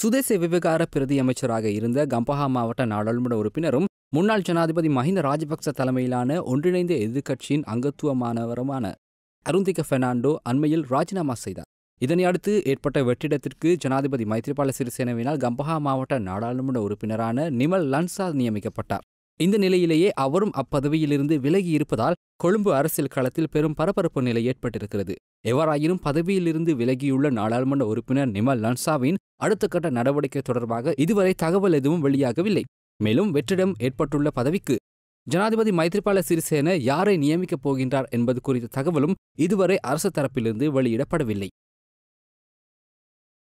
சுதேச விவகார பிரதி அமைச்சராக இருந்த கம்பஹா மாவட்ட நாடாளுமன்ற உறுப்பினரும் முன்னாள் ஜனாதிபதி மஹிந்த ராஜபக்ச தலைமையிலான ஒன்றிணைந்த எதிர்க்கட்சியின் அங்கத்துவமானவருமான அருந்திக பெர்னாண்டோ அண்மையில் ராஜினாமா செய்தார் இதனை அடுத்து ஏற்பட்ட வெற்றிடத்திற்கு ஜனாதிபதி மைத்ரிபால சிறிசேனவினால் கம்பஹா மாவட்ட நாடாளுமன்ற உறுப்பினரான நிமல் லன்சா நியமிக்கப்பட்டார் இந்த நிலையிலேயே அவரும் அப்பதவியிலிருந்து விலகி இருப்பதால் கொழும்பு அரசியல் களத்தில் பெரும் பரபரப்பு நிலை ஏற்பட்டிருக்கிறது எவ்வாறாயினும் பதவியிலிருந்து விலகியுள்ள நாடாளுமன்ற உறுப்பினர் நிமல் லன்சாவின் அடுத்த கட்ட நடவடிக்கை தொடர்பாக இதுவரை தகவல் எதுவும் வெளியாகவில்லை மேலும் வெற்றிடம் ஏற்பட்டுள்ள பதவிக்கு ஜனாதிபதி மைத்ரிபால சிறிசேன யாரை நியமிக்கப் போகின்றார் என்பது குறித்த தகவலும் இதுவரை அரசு தரப்பிலிருந்து வெளியிடப்படவில்லை